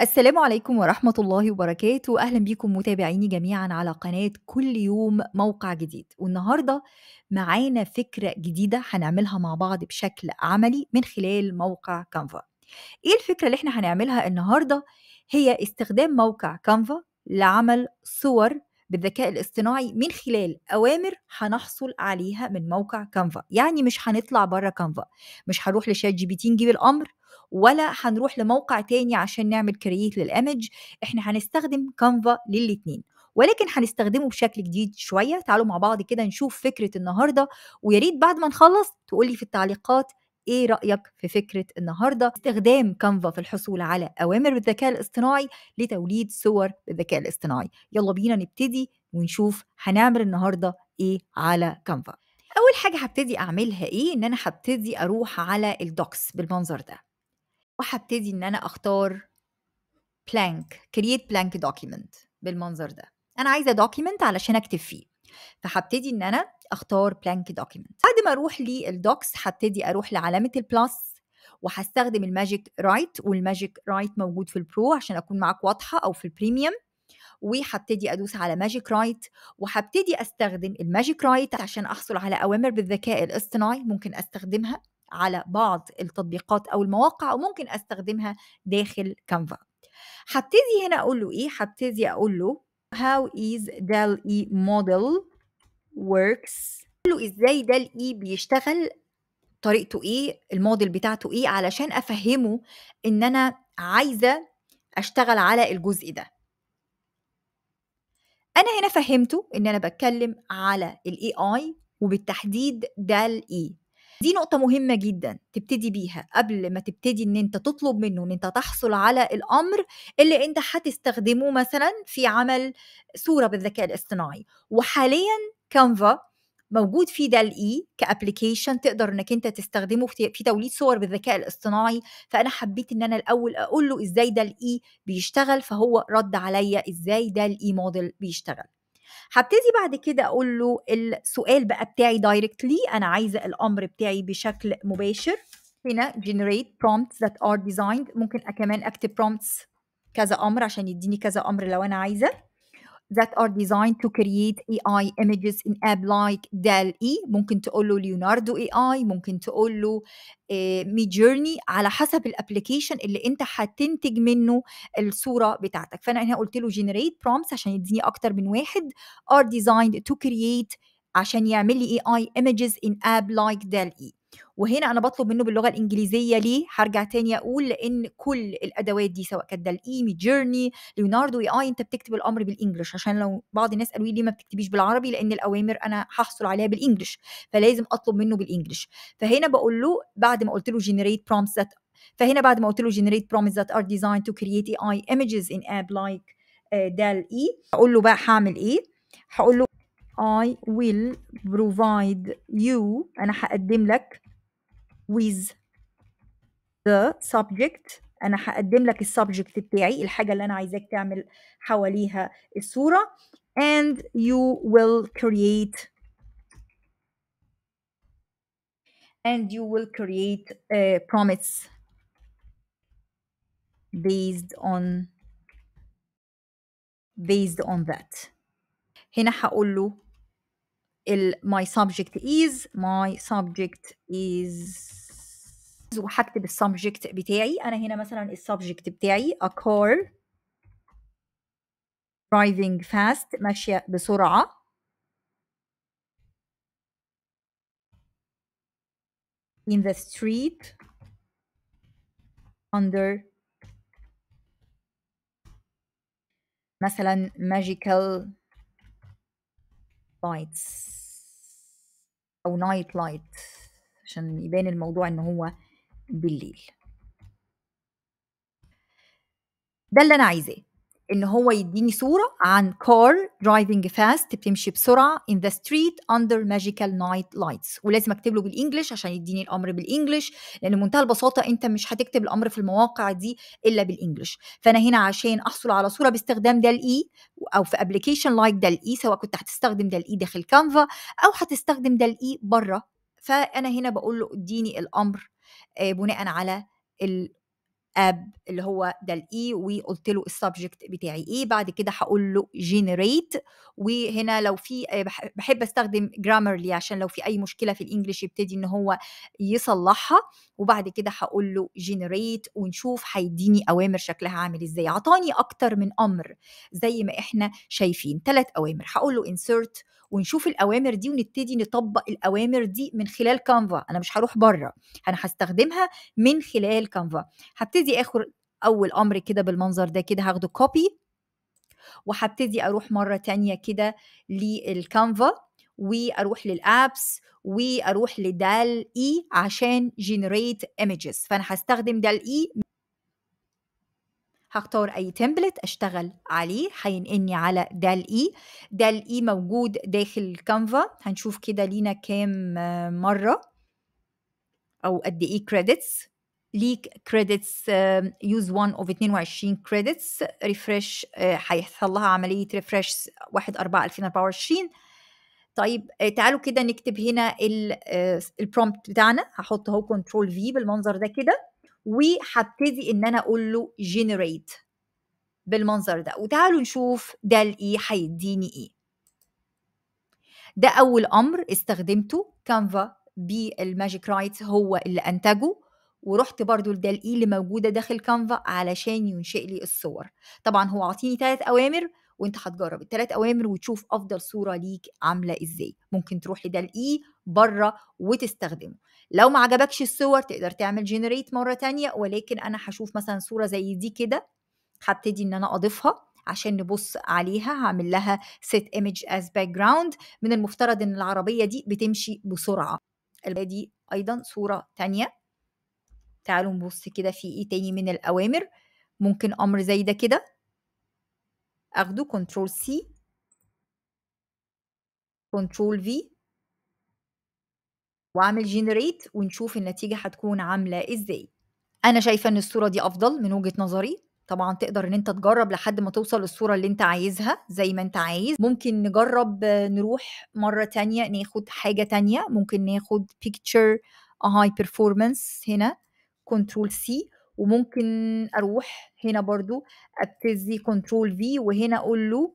السلام عليكم ورحمة الله وبركاته أهلا بكم متابعيني جميعا على قناة كل يوم موقع جديد والنهاردة معانا فكرة جديدة هنعملها مع بعض بشكل عملي من خلال موقع كانفا إيه الفكرة اللي احنا هنعملها النهاردة هي استخدام موقع كانفا لعمل صور بالذكاء الاصطناعي من خلال اوامر هنحصل عليها من موقع كانفا يعني مش هنطلع بره كانفا مش هروح لشات جي بي تي نجيب الامر ولا هنروح لموقع تاني عشان نعمل كرييت للايمج احنا هنستخدم كانفا للاتنين ولكن هنستخدمه بشكل جديد شويه تعالوا مع بعض كده نشوف فكره النهارده ويا ريت بعد ما نخلص تقولي في التعليقات ايه رايك في فكره النهارده استخدام كانفا في الحصول على اوامر بالذكاء الاصطناعي لتوليد صور بالذكاء الاصطناعي يلا بينا نبتدي ونشوف هنعمل النهارده ايه على كانفا اول حاجه هبتدي اعملها ايه ان انا هبتدي اروح على الدوكس بالمنظر ده وهبتدي ان انا اختار بلانك كرييت بلانك دوكيمنت بالمنظر ده انا عايزه دوكيمنت علشان اكتب فيه فهبتدي ان انا اختار بلانك دوكيمنت بعد ما اروح للدوكس هبتدي اروح لعلامه البلس وهستخدم الماجيك رايت والماجيك رايت موجود في البرو عشان اكون معاك واضحه او في البريميوم وهبتدي ادوس على ماجيك رايت وهبتدي استخدم الماجيك رايت عشان احصل على اوامر بالذكاء الاصطناعي ممكن استخدمها على بعض التطبيقات او المواقع وممكن استخدمها داخل كانفا هبتدي هنا اقول له ايه هبتدي اقول له how is دال اي e model works اقول له ازاي دال اي e بيشتغل طريقته ايه الموديل بتاعته ايه علشان افهمه ان انا عايزه اشتغل على الجزء ده انا هنا فهمته ان انا بتكلم على الاي اي وبالتحديد دال اي e. دي نقطة مهمة جدا تبتدي بيها قبل ما تبتدي ان انت تطلب منه ان انت تحصل على الامر اللي انت هتستخدمه مثلا في عمل صورة بالذكاء الاصطناعي وحاليا كانفا موجود في ده الاي كابلكيشن تقدر انك انت تستخدمه في توليد صور بالذكاء الاصطناعي فانا حبيت ان انا الاول اقول له ازاي ده الاي بيشتغل فهو رد عليا ازاي ده الاي موديل بيشتغل هبتدي بعد كده اقول له السؤال بقى بتاعي دايركتلي انا عايزه الامر بتاعي بشكل مباشر هنا generate prompts that are designed ممكن كمان اكتب prompts كذا امر عشان يديني كذا امر لو انا عايزه that are designed to create AI images in app like Dell e ممكن تقول له ليوناردو اي اي ممكن تقول له مي آه، جيرني على حسب الابلكيشن اللي انت هتنتج منه الصوره بتاعتك فانا هنا قلت له جنريت برومبس عشان يديني اكتر من واحد are designed to create عشان يعمل لي اي اي images in app like Dell e وهنا انا بطلب منه باللغه الانجليزيه ليه هرجع تاني اقول لان كل الادوات دي سواء كانت دالقيمي جيرني ليوناردو اي اي انت بتكتب الامر بالانجلش عشان لو بعض الناس قالوا لي ليه ما بتكتبيش بالعربي لان الاوامر انا هحصل عليها بالانجلش فلازم اطلب منه بالانجلش فهنا بقول له بعد ما قلت له جنريت برومبتس ذات فهنا بعد ما قلت له جنريت برومس ذات ار ديزاين تو كرييت اي اي ايمجز ان اب لايك دال اي هقول له بقى هعمل ايه هقول له I will provide you انا هقدم لك with the subject انا هقدم لك السبجكت بتاعي الحاجه اللي انا عايزاك تعمل حواليها الصوره and you will create and you will create a promise based on based on that هنا هقول له my subject is my subject is وهكتب السبجكت بتاعي انا هنا مثلا السبجكت بتاعي a car driving fast ماشيه بسرعه in the street under مثلا magical lights او night light عشان يبان الموضوع ان هو بالليل ده اللي انا عايزاه ان هو يديني صوره عن كار درايفنج فاست بتمشي بسرعه in the street under magical night lights ولازم اكتب له بالانجلش عشان يديني الامر بالانجلش لان منتهى البساطه انت مش هتكتب الامر في المواقع دي الا بالانجلش فانا هنا عشان احصل على صوره باستخدام ده الاي e او في ابلكيشن لايك ده الاي e، سواء كنت هتستخدم ده الاي e داخل كانفا او هتستخدم ده الاي بره فانا هنا بقول له اديني الامر بناء على الاب اللي هو ده الاي e، وقلت له السبجكت بتاعي ايه بعد كده هقول له جينيريت وهنا لو في بحب استخدم جرامرلي عشان لو في اي مشكله في الانجليش يبتدي ان هو يصلحها وبعد كده هقول له جنريت ونشوف هيديني اوامر شكلها عامل ازاي عطاني اكتر من امر زي ما احنا شايفين ثلاث اوامر هقول له انسرت ونشوف الاوامر دي ونبتدي نطبق الاوامر دي من خلال كانفا انا مش هروح بره انا هستخدمها من خلال كانفا هبتدي اخد اول امر كده بالمنظر ده كده هاخده كوبي وهبتدي اروح مره تانية كده للكانفا واروح للابس واروح لدال اي e عشان جنريت ايمجز فانا هستخدم دال اي e هختار اي تمبلت اشتغل عليه هينقلني على دال اي e. دال اي موجود داخل كانفا هنشوف كده لينا كام مره او قد ايه كريدتس ليك كريدتس يوز 1 اوف 22 كريدتس ريفرش هيحصل لها عمليه ريفرش 1 4 2024 طيب آه، تعالوا كده نكتب هنا البرومبت آه، بتاعنا هحط اهو كنترول في بالمنظر ده كده وهبتدي ان انا اقول له جنريت بالمنظر ده وتعالوا نشوف ده الايه e هيديني ايه ده اول امر استخدمته كانفا بالماجيك رايت هو اللي انتجه ورحت برضو لده الاي e اللي موجوده داخل كانفا علشان ينشئ لي الصور طبعا هو عطيني ثلاث اوامر وانت هتجرب الثلاث اوامر وتشوف افضل صوره ليك عامله ازاي ممكن تروحي ده لايه بره وتستخدمه لو ما عجبكش الصور تقدر تعمل جنريت مره تانية ولكن انا هشوف مثلا صوره زي دي كده هبتدي ان انا اضيفها عشان نبص عليها هعمل لها set image as background من المفترض ان العربيه دي بتمشي بسرعه دي ايضا صوره تانية تعالوا نبص كده في ايه تاني من الاوامر ممكن امر زي ده كده اخده كنترول سي كنترول في واعمل جنريت ونشوف النتيجه هتكون عامله ازاي انا شايفه ان الصوره دي افضل من وجهه نظري طبعا تقدر ان انت تجرب لحد ما توصل للصوره اللي انت عايزها زي ما انت عايز ممكن نجرب نروح مره تانية ناخد حاجه تانية ممكن ناخد بيكتشر هاي بيرفورمانس هنا كنترول سي وممكن اروح هنا برضو ابتدي كنترول في وهنا اقول له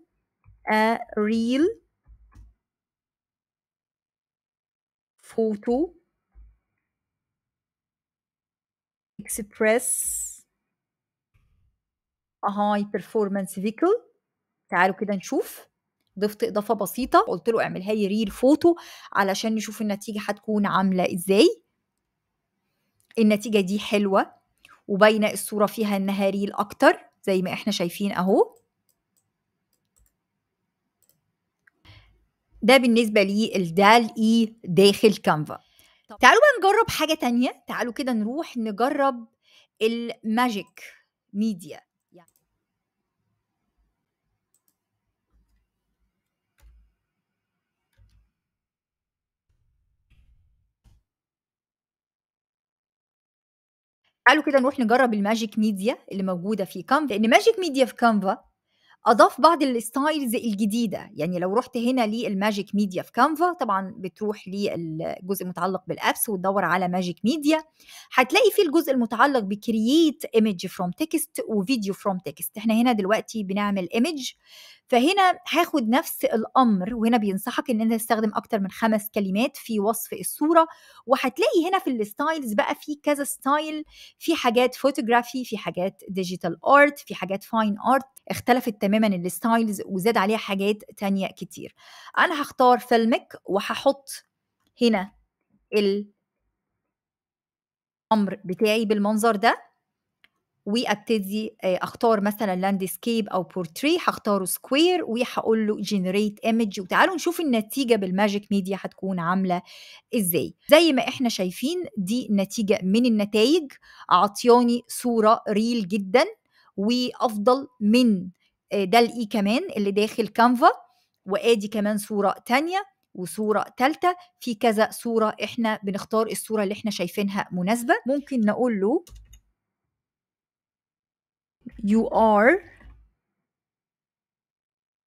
a real photo express a high performance vehicle تعالوا كده نشوف ضفت اضافه بسيطه قلت له اعملها لي ريل فوتو علشان نشوف النتيجه هتكون عامله ازاي النتيجه دي حلوه وباينه الصوره فيها النهاريل اكتر زي ما احنا شايفين اهو ده بالنسبه للدال اي داخل كانفا تعالوا بقى نجرب حاجه تانية تعالوا كده نروح نجرب الماجيك ميديا تعالوا كده نروح نجرب الماجيك ميديا اللي موجوده في كانفا لان ماجيك ميديا في كانفا اضاف بعض الستايلز الجديده يعني لو رحت هنا للماجيك ميديا في كانفا طبعا بتروح للجزء المتعلق بالابس وتدور على ماجيك ميديا هتلاقي فيه الجزء المتعلق بكرييت ايمج فروم تكست وفيديو فروم تكست احنا هنا دلوقتي بنعمل ايمج فهنا هاخد نفس الامر وهنا بينصحك ان انت تستخدم اكتر من خمس كلمات في وصف الصوره وهتلاقي هنا في الستايلز بقى في كذا ستايل في حاجات فوتوغرافي في حاجات ديجيتال ارت في حاجات فاين ارت اختلفت تماما تماما الستايلز وزاد عليها حاجات تانية كتير انا هختار فيلمك وهحط هنا الامر بتاعي بالمنظر ده وابتدي آه، اختار مثلا لاندسكيب او بورتري هختاره سكوير وهقول له جنريت ايمج وتعالوا نشوف النتيجه بالماجيك ميديا هتكون عامله ازاي زي ما احنا شايفين دي نتيجه من النتائج عطياني صوره ريل جدا وافضل من آه، ده الاي e كمان اللي داخل كانفا وادي كمان صوره تانية وصوره ثالثه في كذا صوره احنا بنختار الصوره اللي احنا شايفينها مناسبه ممكن نقول له you are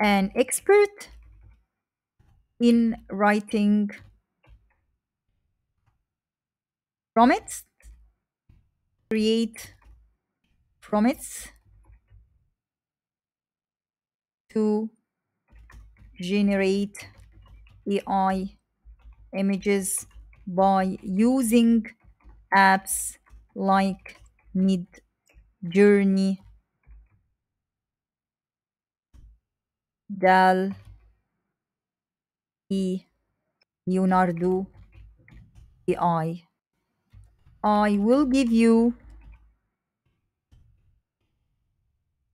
an expert in writing promise create promise to generate AI images by using apps like Midjourney, Dal, E, Leonardo, AI. I will give you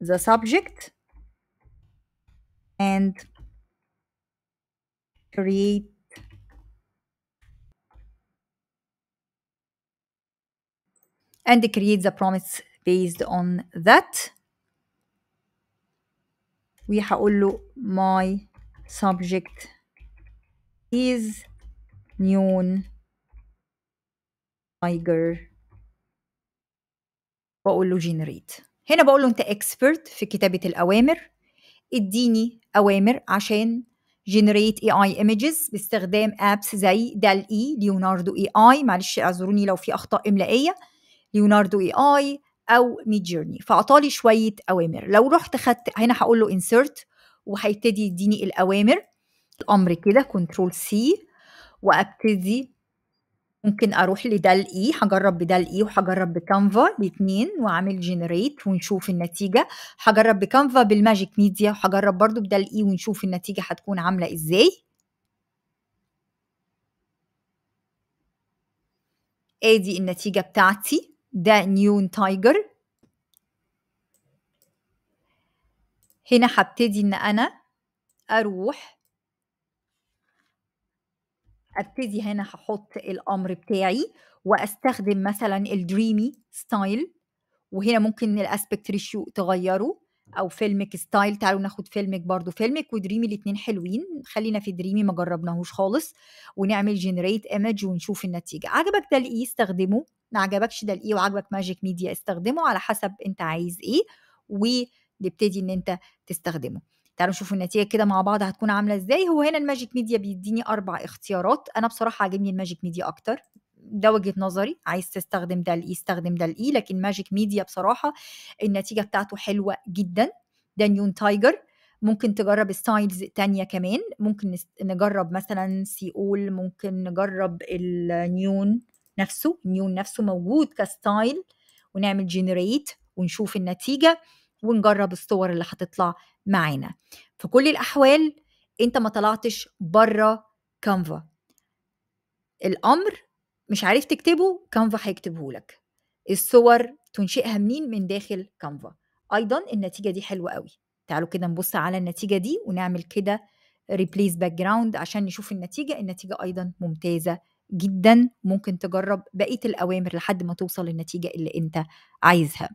the subject and create and create the promise based on that have له my subject is neon tiger واقول له generate هنا بقول له انت expert في كتابة الأوامر اديني اوامر عشان جنريت اي اي ايمجز باستخدام ابس زي دال اي ليوناردو اي اي معلش اعذروني لو في اخطاء املائيه ليوناردو اي اي او ميد جيرني فاعطالي شويه اوامر لو رحت خدت هنا هقول له انسرت وهيبتدي يديني الاوامر الامر كده كنترول سي وابتدي ممكن اروح لدال اي e، هجرب بده اي e وهجرب بكانفا الاثنين واعمل جنريت ونشوف النتيجه هجرب بكانفا بالماجيك ميديا وهجرب برضو بده اي e ونشوف النتيجه هتكون عامله ازاي ادي النتيجه بتاعتي ده نيون تايجر هنا هبتدي ان انا اروح ابتدي هنا هحط الامر بتاعي واستخدم مثلا الدريمي ستايل وهنا ممكن الاسبكت ريشيو تغيره او فيلمك ستايل تعالوا ناخد فيلمك برضو فيلمك ودريمي الاثنين حلوين خلينا في دريمي ما جربناهوش خالص ونعمل جنريت ايمج ونشوف النتيجه عجبك ده الاي استخدمه ما عجبكش ده الاي وعجبك ماجيك ميديا استخدمه على حسب انت عايز ايه ونبتدي ان انت تستخدمه تعالوا نشوف النتيجه كده مع بعض هتكون عامله ازاي هو هنا الماجيك ميديا بيديني اربع اختيارات انا بصراحه عاجبني الماجيك ميديا اكتر ده وجهه نظري عايز تستخدم ده الاي استخدم ده الاي لكن ماجيك ميديا بصراحه النتيجه بتاعته حلوه جدا ده نيون تايجر ممكن تجرب ستايلز تانية كمان ممكن نجرب مثلا سيول ممكن نجرب النيون نفسه النيون نفسه موجود كستايل ونعمل جنريت ونشوف النتيجه ونجرب الصور اللي هتطلع معانا في كل الاحوال انت ما طلعتش بره كانفا الامر مش عارف تكتبه كانفا هيكتبه لك الصور تنشئها منين من داخل كانفا ايضا النتيجه دي حلوه قوي تعالوا كده نبص على النتيجه دي ونعمل كده ريبليس باك جراوند عشان نشوف النتيجه النتيجه ايضا ممتازه جدا ممكن تجرب بقيه الاوامر لحد ما توصل للنتيجه اللي انت عايزها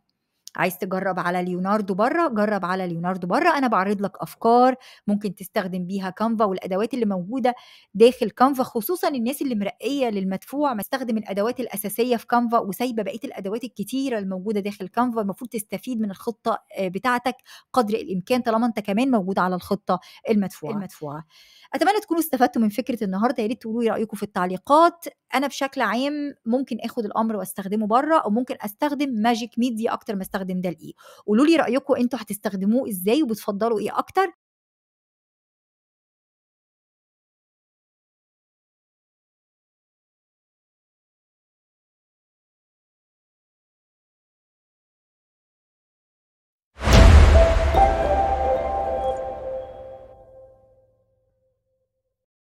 عايز تجرب على ليوناردو بره جرب على ليوناردو بره انا بعرض لك افكار ممكن تستخدم بيها كانفا والادوات اللي موجوده داخل كانفا خصوصا الناس اللي مرقيه للمدفوع ما استخدم الادوات الاساسيه في كانفا وسايبه بقيه الادوات الكتيره الموجوده داخل كانفا المفروض تستفيد من الخطه آه، بتاعتك قدر الامكان طالما انت كمان موجود على الخطه المدفوعه المدفوعه اتمنى تكونوا استفدتوا من فكره النهارده يا ريت تقولوا لي رايكم في التعليقات انا بشكل عام ممكن اخد الامر واستخدمه بره او ممكن استخدم ماجيك ميديا اكتر ما استخدم هستخدم ده لايه قولوا لي رايكم انتوا هتستخدموه ازاي وبتفضلوا ايه اكتر